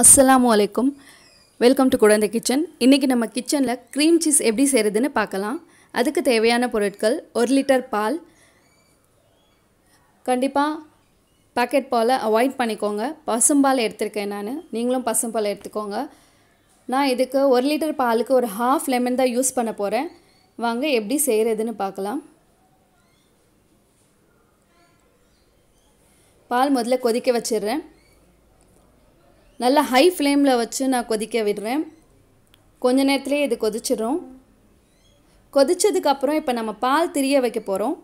அஸ்லாம் வலைக்கும் welcome to குழந்தை கிச்சன் இன்றைக்கி நம்ம கிச்சனில் க்ரீம் சீஸ் எப்படி செய்கிறதுன்னு பார்க்கலாம் அதுக்கு தேவையான பொருட்கள் ஒரு லிட்டர் பால் கண்டிப்பாக பாக்கெட் பாலை அவாய்ட் பண்ணிக்கோங்க பசும்பால் எடுத்திருக்கேன் நான் நீங்களும் பசும்பால் எடுத்துக்கோங்க நான் இதுக்கு ஒரு லிட்டர் பாலுக்கு ஒரு ஹாஃப் லெமன் தான் யூஸ் பண்ண போகிறேன் வாங்க எப்படி செய்கிறதுன்னு பார்க்கலாம் பால் முதல்ல கொதிக்க வச்சிடுறேன் நல்லா ஹை ஃப்ளேமில் வச்சு நான் கொதிக்க விடுறேன் கொஞ்ச நேரத்துலேயே இது கொதிச்சிடும் கொதிச்சதுக்கப்புறம் இப்போ நம்ம பால் திரிய வைக்க போகிறோம்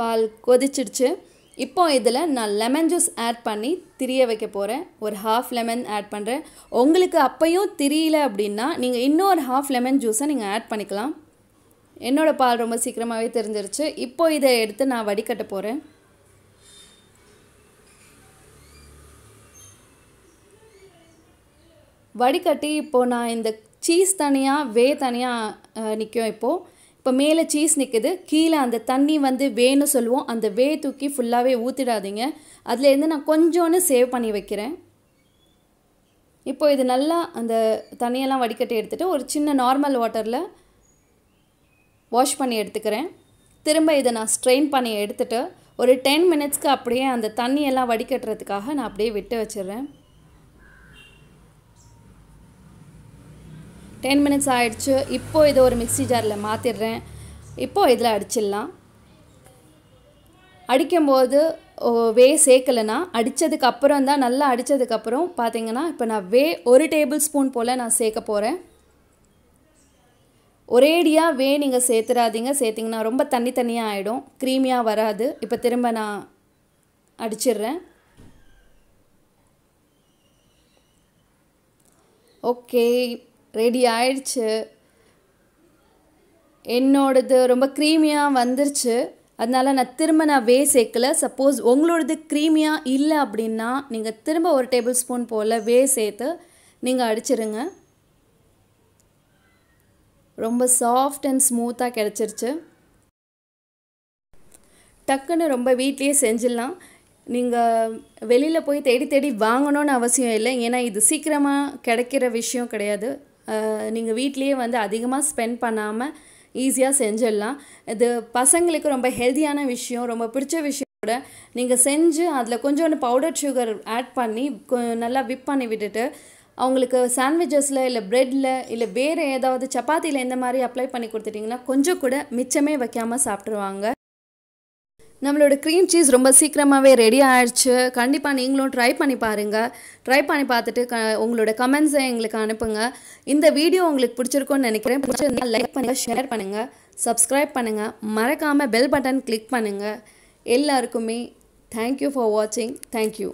பால் கொதிச்சிடுச்சு இப்போ இதில் நான் லெமன் ஜூஸ் ஆட் பண்ணி திரிய வைக்க போகிறேன் ஒரு ஹாஃப் லெமன் ஆட் பண்ணுறேன் உங்களுக்கு அப்பையும் திரியல அப்படின்னா நீங்கள் இன்னொரு ஹாஃப் லெமன் ஜூஸை நீங்கள் ஆட் பண்ணிக்கலாம் என்னோடய பால் ரொம்ப சீக்கிரமாகவே தெரிஞ்சிருச்சு இப்போ இதை எடுத்து நான் வடிகட்ட போகிறேன் வடிகட்டி இப்போது நான் இந்த சீஸ் தனியாக வே தனியாக நிற்கும் இப்போது இப்போ மேலே சீஸ் நிற்குது கீழே அந்த தண்ணி வந்து வேன்னு சொல்லுவோம் அந்த வே தூக்கி ஃபுல்லாகவே ஊற்றிடாதீங்க அதுலேருந்து நான் கொஞ்சோன்னு சேவ் பண்ணி வைக்கிறேன் இப்போ இது நல்லா அந்த தண்ணியெல்லாம் வடிகட்டி எடுத்துகிட்டு ஒரு சின்ன நார்மல் வாட்டரில் வாஷ் பண்ணி எடுத்துக்கிறேன் திரும்ப இதை நான் ஸ்ட்ரெயின் பண்ணி எடுத்துகிட்டு ஒரு டென் மினிட்ஸ்க்கு அப்படியே அந்த தண்ணியெல்லாம் வடிகட்டுறதுக்காக நான் அப்படியே விட்டு வச்சிடுறேன் டென் மினிட்ஸ் ஆகிடுச்சு இப்போது இதை ஒரு மிக்சி ஜாரில் மாற்றிடுறேன் இப்போது இதில் அடிச்சிடலாம் அடிக்கும்போது வே சேர்க்கலைனா அடித்ததுக்கு அப்புறம் தான் நல்லா அடித்ததுக்கப்புறம் பார்த்தீங்கன்னா இப்போ நான் வே ஒரு டேபிள் ஸ்பூன் போல் நான் சேர்க்க போகிறேன் ஒரேடியாக வே நீங்கள் சேர்த்துடாதீங்க சேர்த்திங்கன்னா ரொம்ப தண்ணி தண்ணியாக ஆகிடும் க்ரீமியாக வராது இப்போ திரும்ப நான் அடிச்சிடுறேன் ஓகே ரெடி ஆயிடுச்சு என்னோடது ரொம்ப க்ரீமியாக வந்துருச்சு அதனால் நான் திரும்ப நான் வே சேர்க்கல சப்போஸ் உங்களோடது க்ரீமியாக இல்லை அப்படின்னா நீங்கள் திரும்ப ஒரு டேபிள் ஸ்பூன் போல் வே சேர்த்து நீங்கள் அடிச்சிருங்க ரொம்ப சாஃப்ட் அண்ட் ஸ்மூத்தாக கிடச்சிருச்சு டக்குன்னு ரொம்ப வீட்லேயே செஞ்சிடலாம் நீங்கள் வெளியில் போய் தேடி தேடி வாங்கணும்னு அவசியம் இல்லை ஏன்னா இது சீக்கிரமாக கிடைக்கிற விஷயம் கிடையாது நீங்கள் வீட்லேயே வந்து அதிகமாக ஸ்பெண்ட் பண்ணாமல் ஈஸியாக செஞ்சிடலாம் இது பசங்களுக்கு ரொம்ப ஹெல்த்தியான விஷயம் ரொம்ப பிடிச்ச விஷயம் கூட நீங்கள் செஞ்சு அதில் கொஞ்சோண்டு பவுடர் சுகர் ஆட் பண்ணி நல்லா விப் பண்ணி விட்டுட்டு அவங்களுக்கு சாண்ட்விச்சஸில் இல்லை ப்ரெட்டில் இல்லை வேறு ஏதாவது சப்பாத்தியில் இந்த மாதிரி அப்ளை பண்ணி கொடுத்துட்டிங்கன்னா கொஞ்சம் கூட மிச்சமே வைக்காமல் சாப்பிட்ருவாங்க நம்மளோட க்ரீம் சீஸ் ரொம்ப சீக்கிரமாகவே ரெடி ஆயிடுச்சு கண்டிப்பாக நீங்களும் ட்ரை பண்ணி பாருங்கள் ட்ரை பண்ணி பார்த்துட்டு க உங்களோட கமெண்ட்ஸை எங்களுக்கு அனுப்புங்க இந்த வீடியோ உங்களுக்கு பிடிச்சிருக்கோன்னு நினைக்கிறேன் பிடிச்சிருந்தா லைக் பண்ணுங்கள் ஷேர் பண்ணுங்கள் சப்ஸ்கிரைப் பண்ணுங்கள் மறக்காமல் பெல் பட்டன் கிளிக் பண்ணுங்கள் எல்லாருக்குமே தேங்க்யூ ஃபார் வாட்சிங் தேங்க்யூ